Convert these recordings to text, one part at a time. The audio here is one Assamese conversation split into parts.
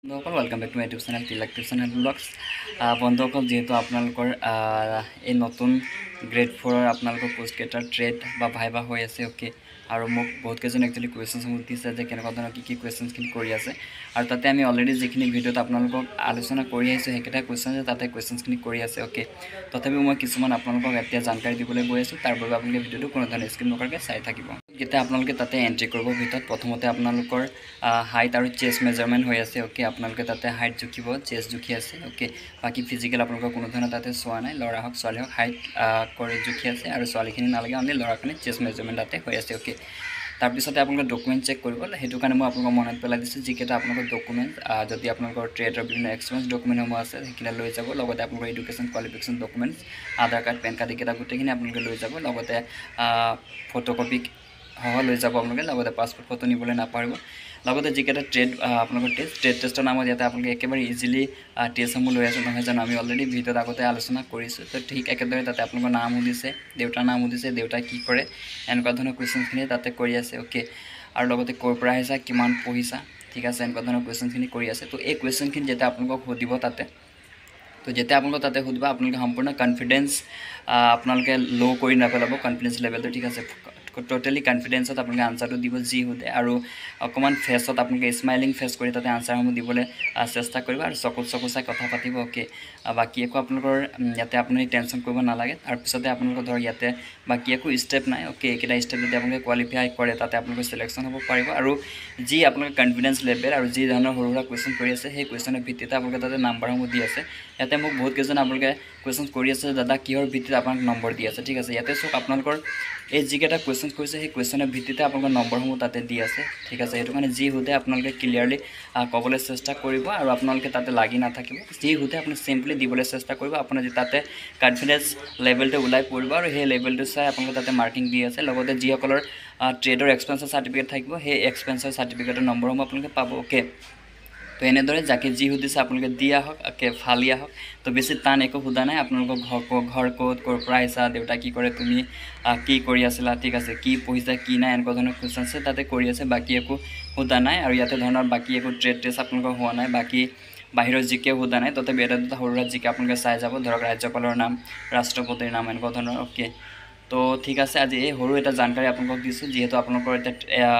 বন্ধুসকল welcome back to my YouTube channel Tilak tube channel blog বন্ধুসকল যিহেতু আপোনালোকৰ এই নতুন গ্ৰেড ফ'ৰৰ আপোনালোকৰ পোষ্টকেইটাৰ ট্ৰেড বা ভাইবা হৈ আছে অ'কে আৰু মোক বহুতকেইজনে একচুৱেলি কুৱেশ্যনসমূহ দিছে যে কেনেকুৱা ধৰণৰ কি কি কুৱেশ্যনছখিনি কৰি আছে আৰু তাতে আমি অলৰেডি যিখিনি ভিডিঅ'ত আপোনালোকক আলোচনা কৰি আহিছোঁ সেইকেইটা কুৱেশ্যন যে তাতে কুৱেশ্যনছখিনি কৰি আছে অ'কে তথাপিও মই কিছুমান আপোনালোকক এতিয়া জানকাৰী দিবলৈ গৈ আছোঁ তাৰ বাবে আপোনালোকে ভিডিঅ'টো কোনো ধৰণৰ স্ক্ৰীণ নকৰাকৈ চাই থাকিব এতিয়া আপোনালোকে তাতে এণ্ট্ৰি কৰিব ভিতৰত প্ৰথমতে আপোনালোকৰ হাইট আৰু চেষ্ট মেজাৰমেণ্ট হৈ আছে অ'কে আপোনালোকে তাতে হাইট জুখিব চেষ্ট জুখি আছে অ'কে বাকী ফিজিকেল আপোনালোকৰ কোনো ধৰণৰ তাতে চোৱা নাই ল'ৰা হওক ছোৱালী হওক হাইট কৰি জুখি আছে আৰু ছোৱালীখিনি নালাগে অনলি ল'ৰাখিনি চেষ্ট মেজাৰমেণ্ট তাতে হৈ আছে অ'কে তাৰপিছতে আপোনালোকে ডকুমেণ্ট চেক কৰিব সেইটো কাৰণে মই আপোনালোকক মনত পেলাই দিছোঁ যিকেইটা আপোনালোকৰ ডকুমেণ্ট যদি আপোনালোকৰ ট্ৰেডৰ বিভিন্ন এক্সপেৰিয়েঞ্চ ডকুমেণ্টসমূহ আছে সেইখিনি লৈ যাব লগতে আপোনালোকৰ education qualification documents Aadhaar card PAN card এইকেইটা গোটেইখিনি আপোনালোকে লৈ যাব লগতে ফটোকপি হওয়া লৈ যাব আপোনালোকে লগতে পাছপৰ্ট ফটো নিবলৈ পাৰব লগতে যিকেইটা ট্ৰেড আপোনালোকৰ টেষ্ট ট্ৰেড টেষ্টৰ নামত ইয়াতে আপোনালোকে একেবাৰে ইজিলি টেষ্টসমূহ লৈ আছে নহয় জানো আমি অলৰেডি ভিডিওত আগতে আলোচনা কৰিছোঁ তো ঠিক একেদৰে তাতে আপোনালোকৰ নাম সুধিছে দেউতাৰ নাম সুধিছে দেউতা কি কৰে এনেকুৱা ধৰণৰ কুয়েশনখিন তাতে কৰি আছে অ'কে আৰু লগতে ক'ৰ পৰা আহিছা কিমান পঢ়িছা ঠিক আছে এনেকুৱা ধৰণৰ কুৱেশ্যনখিনি কৰি আছে তো এই কুৱেশ্যনখিনি যেতিয়া আপোনালোকক সুধিব তাতে তো যেতিয়া আপনাৰ তাতে সুধিব আপোনালোকে সম্পূৰ্ণ কনফিডেঞ্চ আপোনালোকে ল' কৰি নাপালাব কনফিডেঞ্চ লেভেলটো ঠিক আছে ট'টেলি কনফিডেঞ্চত আপোনালোকে আনচাৰটো দিব যি সোধে আৰু অকণমান ফেচত আপোনালোকে স্মাইলিং ফেচ কৰি তাতে আনচাৰসমূহ দিবলৈ চেষ্টা কৰিব আৰু চকুত চকুচাই কথা পাতিব অ'কে বাকী একো আপোনালোকৰ ইয়াতে আপুনি টেনশ্যন কৰিব নালাগে আৰু পিছতে আপোনালোকৰ ধৰক ইয়াতে বাকী একো ষ্টেপ নাই অ'কে এইকেইটা ষ্টেপ যদি আপোনালোকে কোৱালিফাই কৰে তাতে আপোনালোকে ছিলেকশ্যন হ'ব পাৰিব আৰু যি আপোনালোকে কনফিডেঞ্চ লেভেল আৰু যি ধৰণৰ সৰু সুৰা কুৱেশ্যন কৰি আছে সেই কুৱেশ্যনৰ ভিত্তিতে আপোনালোকে তাতে নাম্বাৰসমূহ দি আছে ইয়াতে মোক বহুতকেইজন আপোনালোকে কুৱেশ্যন কৰি আছে দাদা কিহৰ ভিত্তিত আপোনাক নম্বৰ দি আছে ঠিক আছে ইয়াতে চাওক আপোনালোকৰ এই যিকেইটা কুৱেশ্যন কুৱেশ্যনছ কৰিছে সেই কুৱেশ্যনৰ ভিত্তিতে আপোনালোকৰ নম্বৰসমূহ তাতে দি আছে ঠিক আছে সেইটো কাৰণে যি সোধে আপোনালোকে ক্লিয়াৰলি ক'বলৈ চেষ্টা কৰিব আৰু আপোনালোকে তাতে লাগি নাথাকিব যি সোধে আপুনি চিম্পলি দিবলৈ চেষ্টা কৰিব আপোনাৰ যে তাতে কনফিডেঞ্চ লেভেলটো ওলাই পৰিব আৰু সেই লেভেলটো চাই আপোনালোকে তাতে মাৰ্কিং দি আছে লগতে যিসকলৰ ট্ৰেডৰ এক্সপেঞ্চৰ চাৰ্টিফিকেট থাকিব সেই এক্সপেঞ্চৰ চাৰ্টিফিকেটৰ নম্বৰসমূহ আপোনালোকে পাব অ'কে তো এনেদৰে জাকে যি সুধিছে আপোনালোকে দি আহক একে ফালি আহক তো বেছি টান একো সোধা নাই আপোনালোকৰ ঘৰ ঘৰ ক'ত ক'ৰ পৰা আহিছা দেউতা কি কৰে তুমি কি কৰি আছিলা ঠিক আছে কি পঢ়িছা কি নাই এনেকুৱা ধৰণৰ কুৱেশ্যন আছে তাতে কৰি আছে বাকী একো সোধা নাই আৰু ইয়াতে ধৰণৰ বাকী একো ট্ৰেড টেষ্ট আপোনালোকৰ হোৱা নাই বাকী বাহিৰৰ জিকে সোধা নাই তাতে বেটা দুটা সৰু সুৰা জিকে আপোনালোকে চাই যাব ধৰক ৰাজ্যপালৰ নাম ৰাষ্ট্ৰপতিৰ নাম এনেকুৱা ধৰণৰ অ'কে তো ঠিক আছে আজি এই সৰু এটা জানকাৰী আপোনালোকক দিছোঁ যিহেতু আপোনালোকৰ এতিয়া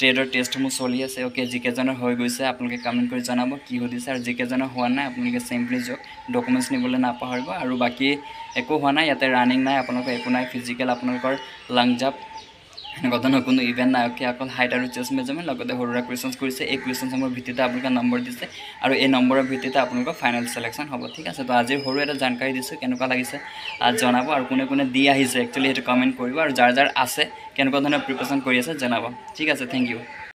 ট্ৰেডৰ টেষ্টসমূহ চলি আছে অ'কে যিকেইজনৰ হৈ গৈছে আপোনালোকে কমেণ্ট কৰি জনাব কি সুধিছে আৰু যিকেইজনৰ হোৱা নাই আপোনালোকে চিম্পলি যাওক ডকুমেণ্টছ নিবলৈ নাপাহৰিব আৰু বাকী একো হোৱা নাই ইয়াতে ৰানিং নাই আপোনালোকৰ একো নাই ফিজিকেল আপোনালোকৰ লং জাপ লগতে নতুন ইভেণ্ট নায়কে অকল হাইট আৰু চেষ্ট মেজাৰমেণ্ট লগতে সৰু সুৰা কুৱেশ্যনছ কৰিছে এই কুৱেশ্যনসমূহৰ ভিত্তিতে আপোনালোকে নম্বৰ দিছে আৰু এই নম্বৰৰ ভিত্তিতে আপোনালোকৰ ফাইনেল ছিলেকশ্যন হ'ব ঠিক আছে তো আজি সৰু এটা জানকাৰী দিছোঁ কেনেকুৱা লাগিছে জনাব আৰু কোনে কোনে দি আহিছে একচুৱেলি সেইটো কমেণ্ট কৰিব আৰু যাৰ যাৰ আছে কেনেকুৱা ধৰণৰ প্ৰিপেৰেশ্যন কৰি আছে জনাব ঠিক আছে থেংক ইউ